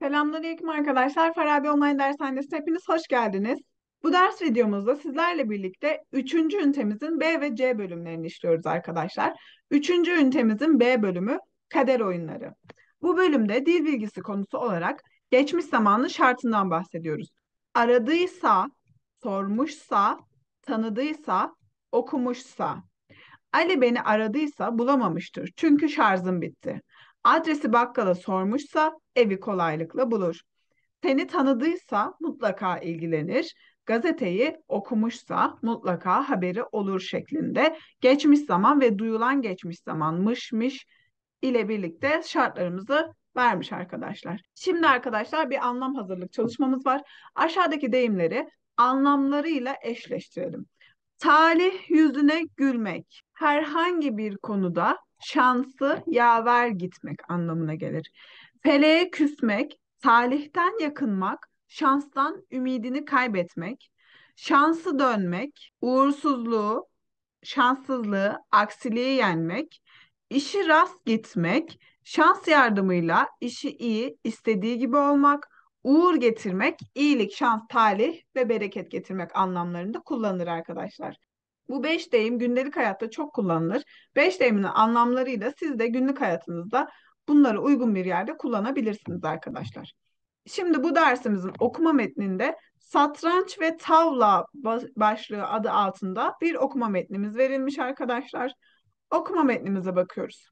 Selamünaleyküm arkadaşlar. Farabi Online Dershanesi hepiniz hoş geldiniz. Bu ders videomuzda sizlerle birlikte 3. ünitemizin B ve C bölümlerini işliyoruz arkadaşlar. 3. ünitemizin B bölümü kader oyunları. Bu bölümde dil bilgisi konusu olarak geçmiş zamanın şartından bahsediyoruz. Aradıysa, sormuşsa, tanıdıysa, okumuşsa Ali beni aradıysa bulamamıştır çünkü şarjım bitti. Adresi bakkala sormuşsa evi kolaylıkla bulur. Seni tanıdıysa mutlaka ilgilenir, gazeteyi okumuşsa mutlaka haberi olur şeklinde geçmiş zaman ve duyulan geçmiş zamanmışmış ile birlikte şartlarımızı vermiş arkadaşlar. Şimdi arkadaşlar bir anlam hazırlık çalışmamız var. Aşağıdaki deyimleri anlamlarıyla eşleştirelim. Talih yüzüne gülmek. Herhangi bir konuda şansı yaver gitmek anlamına gelir. Feleğe küsmek, talihten yakınmak, şanstan ümidini kaybetmek, şansı dönmek, uğursuzluğu, şanssızlığı, aksiliği yenmek, işi rast gitmek, şans yardımıyla işi iyi, istediği gibi olmak, uğur getirmek, iyilik, şans, talih ve bereket getirmek anlamlarında kullanılır arkadaşlar. Bu beş deyim gündelik hayatta çok kullanılır. Beş deyiminin anlamlarıyla siz de günlük hayatınızda bunları uygun bir yerde kullanabilirsiniz arkadaşlar. Şimdi bu dersimizin okuma metninde satranç ve tavla başlığı adı altında bir okuma metnimiz verilmiş arkadaşlar. Okuma metnimize bakıyoruz.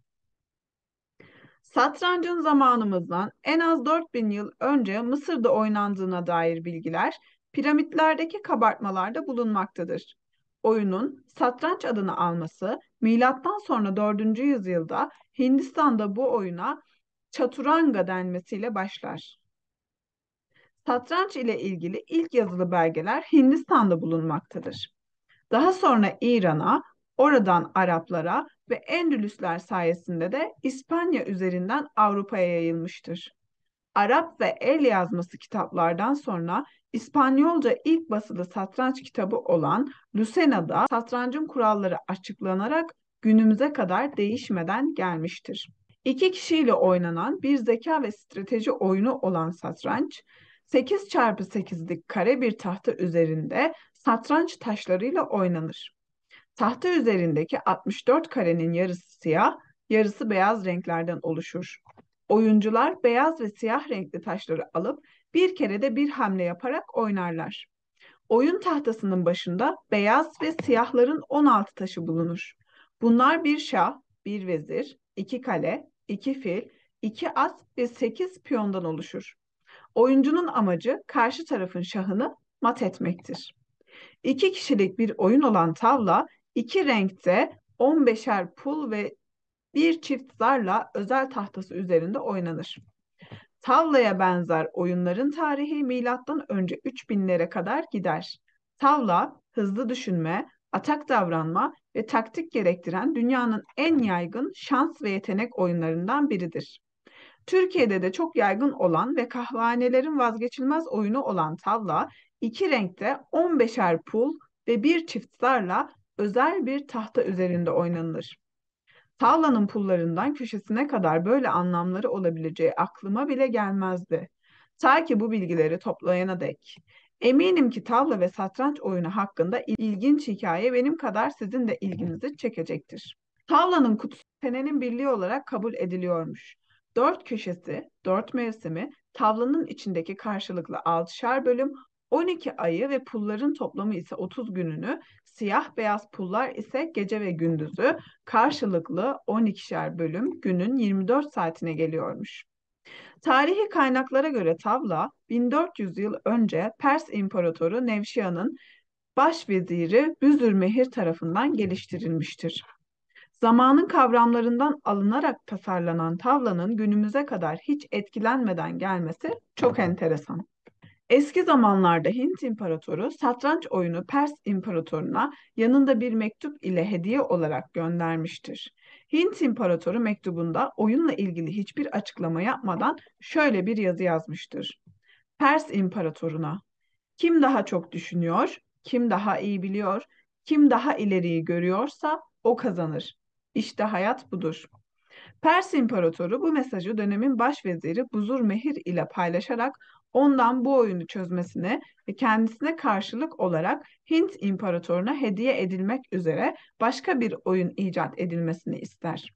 Satrancın zamanımızdan en az 4000 yıl önce Mısır'da oynandığına dair bilgiler piramitlerdeki kabartmalarda bulunmaktadır. Oyunun satranç adını alması milattan sonra 4. yüzyılda Hindistan'da bu oyuna çaturanga denmesiyle başlar. Satranç ile ilgili ilk yazılı belgeler Hindistan'da bulunmaktadır. Daha sonra İran'a, Oradan Araplara ve Endülüsler sayesinde de İspanya üzerinden Avrupa'ya yayılmıştır. Arap ve el yazması kitaplardan sonra İspanyolca ilk basılı satranç kitabı olan Lucena'da satrancın kuralları açıklanarak günümüze kadar değişmeden gelmiştir. İki kişiyle oynanan bir zeka ve strateji oyunu olan satranç, 8 çarpı 8'lik kare bir tahta üzerinde satranç taşlarıyla oynanır. Tahta üzerindeki 64 karenin yarısı siyah, yarısı beyaz renklerden oluşur. Oyuncular beyaz ve siyah renkli taşları alıp bir kerede bir hamle yaparak oynarlar. Oyun tahtasının başında beyaz ve siyahların 16 taşı bulunur. Bunlar bir şah, bir vezir, iki kale, iki fil, iki at ve sekiz piyondan oluşur. Oyuncunun amacı karşı tarafın şahını mat etmektir. İki kişilik bir oyun olan tavla İki renkte 15'er pul ve bir çift zarla özel tahtası üzerinde oynanır. Tavlaya benzer oyunların tarihi milattan önce 3000'lere kadar gider. Tavla, hızlı düşünme, atak davranma ve taktik gerektiren dünyanın en yaygın şans ve yetenek oyunlarından biridir. Türkiye'de de çok yaygın olan ve kahvehanelerin vazgeçilmez oyunu olan tavla, iki renkte 15'er pul ve bir çift zarla özel bir tahta üzerinde oynanılır. Tavlanın pullarından köşesine kadar böyle anlamları olabileceği aklıma bile gelmezdi. Ta ki bu bilgileri toplayana dek. Eminim ki tavla ve satranç oyunu hakkında ilginç hikaye benim kadar sizin de ilginizi çekecektir. Tavlanın kutusu senenin birliği olarak kabul ediliyormuş. Dört köşesi, dört mevsimi, tavlanın içindeki karşılıklı altışar bölüm 12 ayı ve pulların toplamı ise 30 gününü, siyah beyaz pullar ise gece ve gündüzü karşılıklı 12'şer bölüm günün 24 saatine geliyormuş. Tarihi kaynaklara göre tavla 1400 yıl önce Pers İmparatoru Nevşia'nın başveziri Büzürmehir tarafından geliştirilmiştir. Zamanın kavramlarından alınarak tasarlanan tavlanın günümüze kadar hiç etkilenmeden gelmesi çok enteresan. Eski zamanlarda Hint imparatoru satranç oyunu Pers imparatoruna yanında bir mektup ile hediye olarak göndermiştir. Hint imparatoru mektubunda oyunla ilgili hiçbir açıklama yapmadan şöyle bir yazı yazmıştır. Pers imparatoruna kim daha çok düşünüyor, kim daha iyi biliyor, kim daha ileriyi görüyorsa o kazanır. İşte hayat budur. Pers imparatoru bu mesajı dönemin başveziri Buzur Mehir ile paylaşarak ondan bu oyunu çözmesini ve kendisine karşılık olarak Hint imparatoruna hediye edilmek üzere başka bir oyun icat edilmesini ister.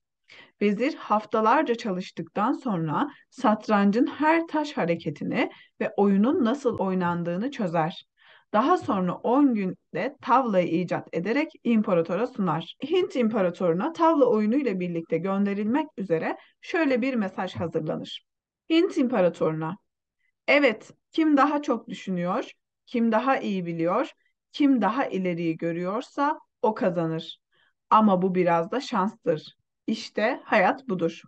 Vezir haftalarca çalıştıktan sonra satrancın her taş hareketini ve oyunun nasıl oynandığını çözer. Daha sonra 10 günde tavlayı icat ederek imparatora sunar. Hint imparatoruna tavla oyunu ile birlikte gönderilmek üzere şöyle bir mesaj hazırlanır. Hint imparatoruna Evet, kim daha çok düşünüyor, kim daha iyi biliyor, kim daha ileriyi görüyorsa o kazanır. Ama bu biraz da şanstır. İşte hayat budur.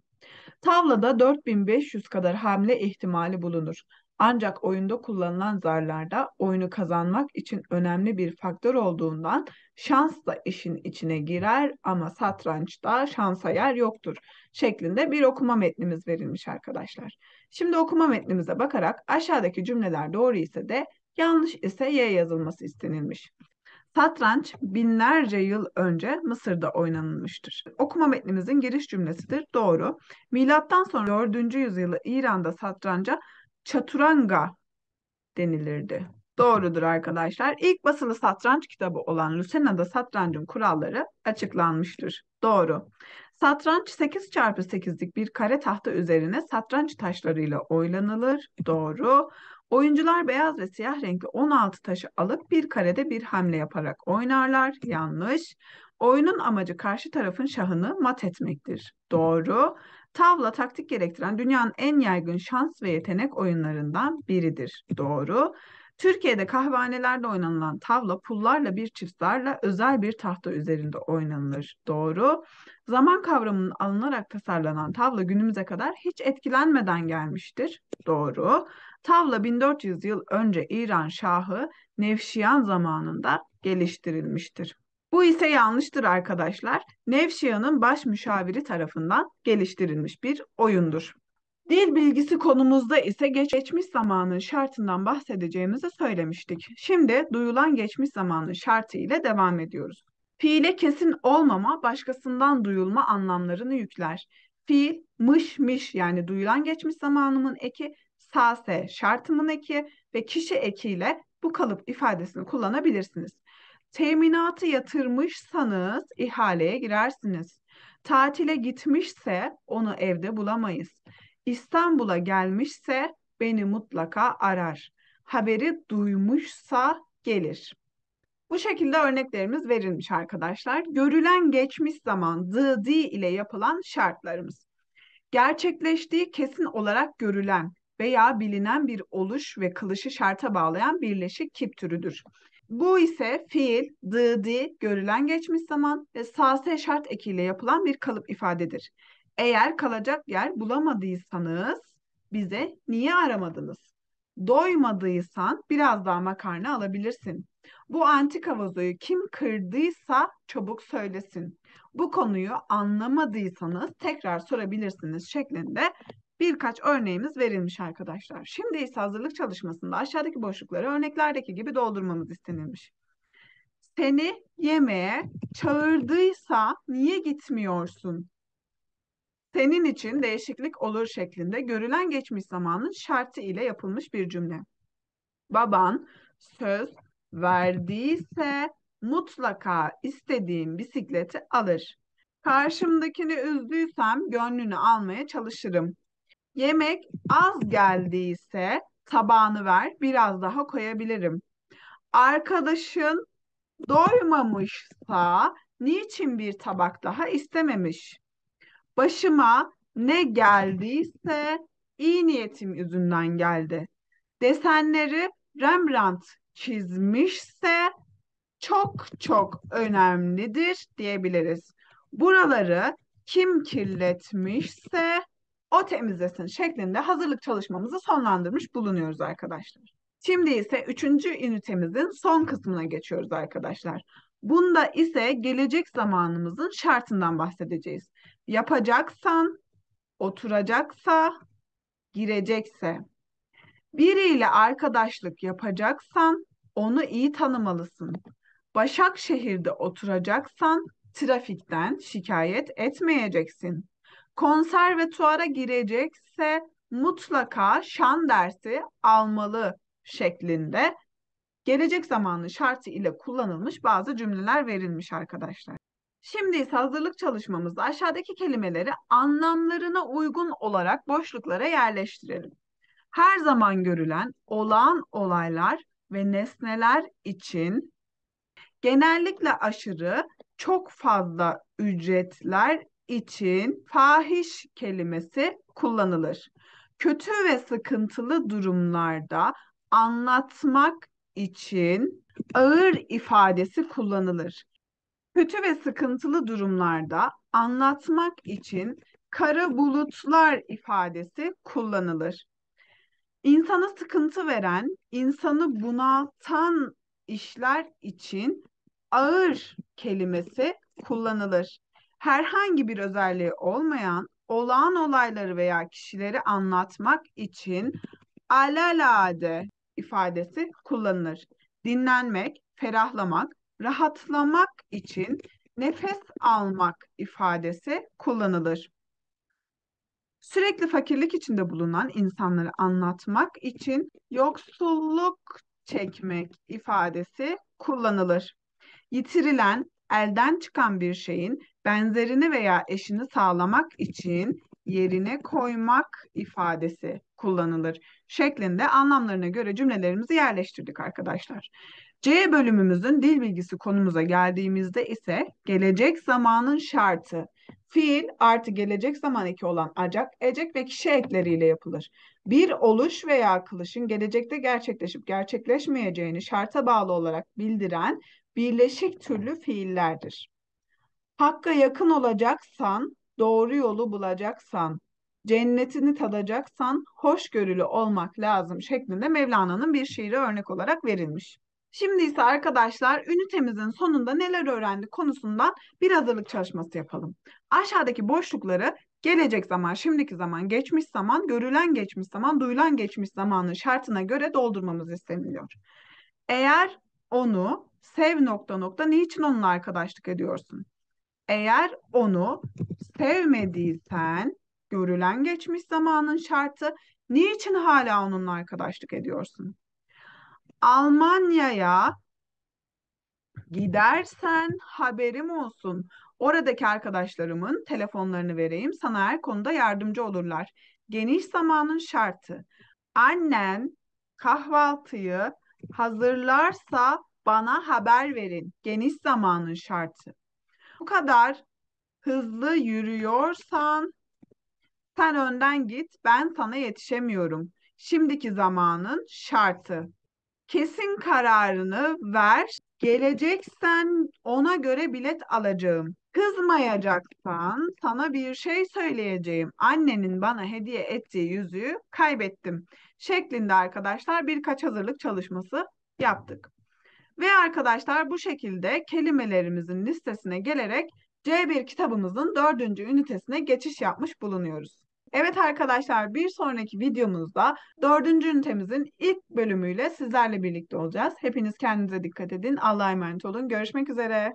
Tavlada 4500 kadar hamle ihtimali bulunur. Ancak oyunda kullanılan zarlarda oyunu kazanmak için önemli bir faktör olduğundan şans da işin içine girer ama satrançta şansa yer yoktur şeklinde bir okuma metnimiz verilmiş arkadaşlar. Şimdi okuma metnimize bakarak aşağıdaki cümleler doğru ise de yanlış ise Y yazılması istenilmiş. Satranç binlerce yıl önce Mısır'da oynanılmıştır. Okuma metnimizin giriş cümlesidir. Doğru. Milattan sonra 4. yüzyılı İran'da satranca çaturanga denilirdi. Doğrudur arkadaşlar. İlk basılı satranç kitabı olan Lucena'da satrancın kuralları açıklanmıştır. Doğru. Satranç 8 çarpı 8'lik bir kare tahta üzerine satranç taşlarıyla oylanılır. Doğru. Oyuncular beyaz ve siyah renkli 16 taşı alıp bir karede bir hamle yaparak oynarlar. Yanlış. Oyunun amacı karşı tarafın şahını mat etmektir. Doğru. Tavla taktik gerektiren dünyanın en yaygın şans ve yetenek oyunlarından biridir. Doğru. Türkiye'de kahvehanelerde oynanılan tavla pullarla bir çiftlerle özel bir tahta üzerinde oynanılır. Doğru. Zaman kavramının alınarak tasarlanan tavla günümüze kadar hiç etkilenmeden gelmiştir. Doğru. Tavla 1400 yıl önce İran Şahı Nevşiyan zamanında geliştirilmiştir. Bu ise yanlıştır arkadaşlar. Nevşiyan'ın baş müşaviri tarafından geliştirilmiş bir oyundur. Dil bilgisi konumuzda ise geçmiş zamanın şartından bahsedeceğimizi söylemiştik. Şimdi duyulan geçmiş zamanın şartı ile devam ediyoruz. Fiile kesin olmama, başkasından duyulma anlamlarını yükler. Fiil, mış miş yani duyulan geçmiş zamanımın eki, sase şartımın eki ve kişi ekiyle bu kalıp ifadesini kullanabilirsiniz. Teminatı yatırmışsanız ihaleye girersiniz. Tatile gitmişse onu evde bulamayız. İstanbul'a gelmişse beni mutlaka arar. Haberi duymuşsa gelir. Bu şekilde örneklerimiz verilmiş arkadaşlar. Görülen geçmiş zaman the, the ile yapılan şartlarımız. Gerçekleştiği kesin olarak görülen veya bilinen bir oluş ve kılışı şarta bağlayan birleşik kip türüdür. Bu ise fiil, the, the görülen geçmiş zaman ve sase şart ekiyle yapılan bir kalıp ifadedir. Eğer kalacak yer bulamadıysanız bize niye aramadınız? Doymadıysan biraz daha makarna alabilirsin. Bu antika vazoyu kim kırdıysa çabuk söylesin. Bu konuyu anlamadıysanız tekrar sorabilirsiniz şeklinde birkaç örneğimiz verilmiş arkadaşlar. Şimdi ise hazırlık çalışmasında aşağıdaki boşlukları örneklerdeki gibi doldurmamız istenilmiş. Seni yemeğe çağırdıysa niye gitmiyorsun? senin için değişiklik olur şeklinde görülen geçmiş zamanın şartı ile yapılmış bir cümle. Baban söz verdiyse mutlaka istediğim bisikleti alır. Karşımdakini üzdüysem gönlünü almaya çalışırım. Yemek az geldiyse tabağını ver biraz daha koyabilirim. Arkadaşın doymamışsa niçin bir tabak daha istememiş? Başıma ne geldiyse iyi niyetim yüzünden geldi. Desenleri Rembrandt çizmişse çok çok önemlidir diyebiliriz. Buraları kim kirletmişse o temizlesin şeklinde hazırlık çalışmamızı sonlandırmış bulunuyoruz arkadaşlar. Şimdi ise üçüncü ünitemizin son kısmına geçiyoruz arkadaşlar. Bunda ise gelecek zamanımızın şartından bahsedeceğiz yapacaksan, oturacaksa, girecekse. Biriyle arkadaşlık yapacaksan onu iyi tanımalısın. Başakşehir'de oturacaksan trafikten şikayet etmeyeceksin. Konservatuara girecekse mutlaka şan dersi almalı şeklinde gelecek zamanlı şartı ile kullanılmış bazı cümleler verilmiş arkadaşlar. Şimdi ise hazırlık çalışmamızda aşağıdaki kelimeleri anlamlarına uygun olarak boşluklara yerleştirelim. Her zaman görülen olağan olaylar ve nesneler için genellikle aşırı çok fazla ücretler için fahiş kelimesi kullanılır. Kötü ve sıkıntılı durumlarda anlatmak için ağır ifadesi kullanılır. Kötü ve sıkıntılı durumlarda anlatmak için kara bulutlar ifadesi kullanılır. İnsana sıkıntı veren, insanı bunaltan işler için ağır kelimesi kullanılır. Herhangi bir özelliği olmayan olağan olayları veya kişileri anlatmak için alalade ifadesi kullanılır. Dinlenmek, ferahlamak, rahatlamak için nefes almak ifadesi kullanılır. Sürekli fakirlik içinde bulunan insanları anlatmak için yoksulluk çekmek ifadesi kullanılır. Yitirilen, elden çıkan bir şeyin benzerini veya eşini sağlamak için yerine koymak ifadesi kullanılır şeklinde anlamlarına göre cümlelerimizi yerleştirdik arkadaşlar. C bölümümüzün dil bilgisi konumuza geldiğimizde ise gelecek zamanın şartı fiil artı gelecek zaman eki olan acak, ecek ve kişi ekleriyle yapılır. Bir oluş veya kılışın gelecekte gerçekleşip gerçekleşmeyeceğini şarta bağlı olarak bildiren birleşik türlü fiillerdir. Hakka yakın olacaksan, doğru yolu bulacaksan, cennetini tadacaksan hoşgörülü olmak lazım şeklinde Mevlana'nın bir şiiri örnek olarak verilmiş. Şimdi ise arkadaşlar ünitemizin sonunda neler öğrendi konusundan bir hazırlık çalışması yapalım. Aşağıdaki boşlukları gelecek zaman, şimdiki zaman, geçmiş zaman, görülen geçmiş zaman, duyulan geçmiş zamanın şartına göre doldurmamız isteniliyor. Eğer onu sev nokta nokta niçin onunla arkadaşlık ediyorsun? Eğer onu sevmediysen görülen geçmiş zamanın şartı niçin hala onunla arkadaşlık ediyorsun? Almanya'ya gidersen haberim olsun. Oradaki arkadaşlarımın telefonlarını vereyim. Sana her konuda yardımcı olurlar. Geniş zamanın şartı. Annen kahvaltıyı hazırlarsa bana haber verin. Geniş zamanın şartı. Bu kadar hızlı yürüyorsan sen önden git ben sana yetişemiyorum. Şimdiki zamanın şartı kesin kararını ver. Geleceksen ona göre bilet alacağım. Kızmayacaksan sana bir şey söyleyeceğim. Annenin bana hediye ettiği yüzüğü kaybettim. Şeklinde arkadaşlar birkaç hazırlık çalışması yaptık. Ve arkadaşlar bu şekilde kelimelerimizin listesine gelerek C1 kitabımızın dördüncü ünitesine geçiş yapmış bulunuyoruz. Evet arkadaşlar bir sonraki videomuzda dördüncü ünitemizin ilk bölümüyle sizlerle birlikte olacağız. Hepiniz kendinize dikkat edin. Allah'a emanet olun. Görüşmek üzere.